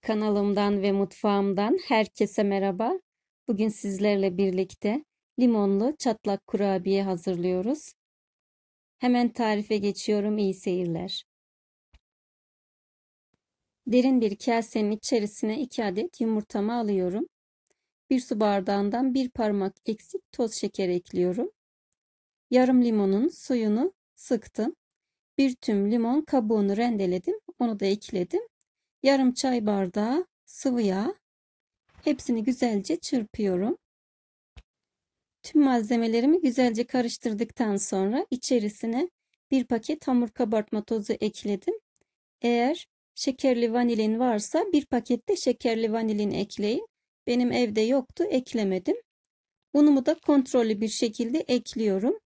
Kanalımdan ve mutfağımdan herkese merhaba. Bugün sizlerle birlikte limonlu çatlak kurabiye hazırlıyoruz. Hemen tarife geçiyorum. İyi seyirler. Derin bir kasenin içerisine 2 adet yumurtamı alıyorum. 1 su bardağından 1 parmak eksik toz şeker ekliyorum. Yarım limonun suyunu sıktım. Bir tüm limon kabuğunu rendeledim. Onu da ekledim yarım çay bardağı sıvı yağ. Hepsini güzelce çırpıyorum. Tüm malzemelerimi güzelce karıştırdıktan sonra içerisine bir paket hamur kabartma tozu ekledim. Eğer şekerli vanilin varsa bir pakette şekerli vanilin ekleyin. Benim evde yoktu eklemedim. Unumu da kontrollü bir şekilde ekliyorum.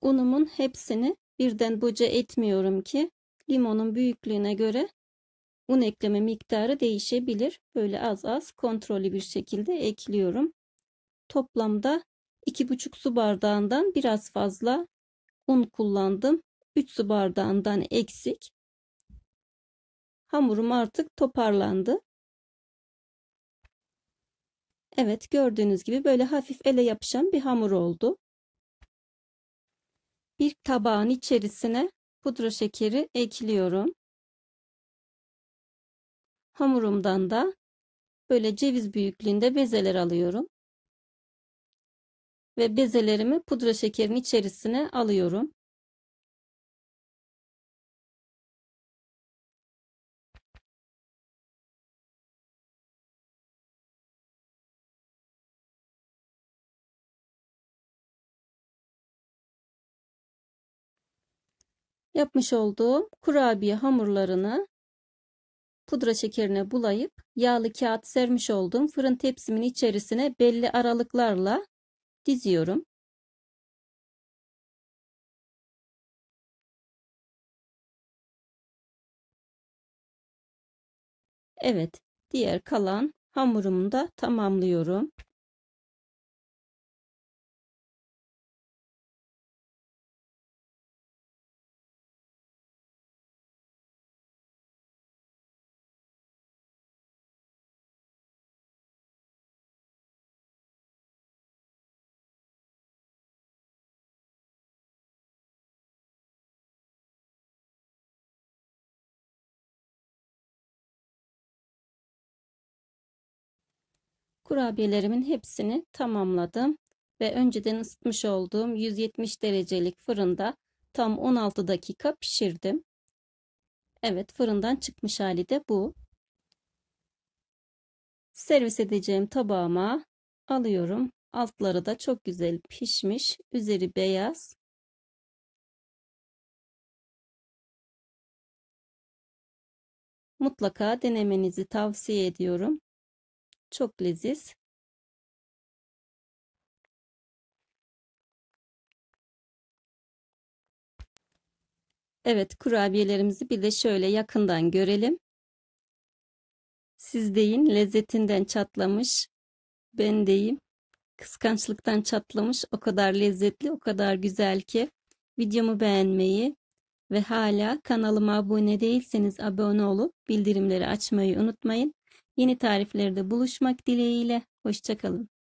Unumun hepsini birden buca etmiyorum ki limonun büyüklüğüne göre un ekleme miktarı değişebilir. Böyle az az kontrollü bir şekilde ekliyorum. Toplamda 2,5 su bardağından biraz fazla un kullandım. 3 su bardağından eksik. Hamurum artık toparlandı. Evet gördüğünüz gibi böyle hafif ele yapışan bir hamur oldu. Bir tabağın içerisine pudra şekeri ekliyorum. Hamurumdan da böyle ceviz büyüklüğünde bezeler alıyorum. Ve bezelerimi pudra şekerin içerisine alıyorum. yapmış olduğum kurabiye hamurlarını pudra şekerine bulayıp yağlı kağıt sermiş olduğum fırın tepsimin içerisine belli aralıklarla diziyorum. Evet, diğer kalan hamurumu da tamamlıyorum. Kurabiyelerimin hepsini tamamladım ve önceden ısıtmış olduğum 170 derecelik fırında tam 16 dakika pişirdim. Evet fırından çıkmış hali de bu. Servis edeceğim tabağıma alıyorum. Altları da çok güzel pişmiş. Üzeri beyaz. Mutlaka denemenizi tavsiye ediyorum. Çok leziz. Evet kurabiyelerimizi bir de şöyle yakından görelim. Siz deyin lezzetinden çatlamış. Ben deyim kıskançlıktan çatlamış. O kadar lezzetli, o kadar güzel ki. Videomu beğenmeyi ve hala kanalıma abone değilseniz abone olup bildirimleri açmayı unutmayın. Yeni tariflerde buluşmak dileğiyle. Hoşçakalın.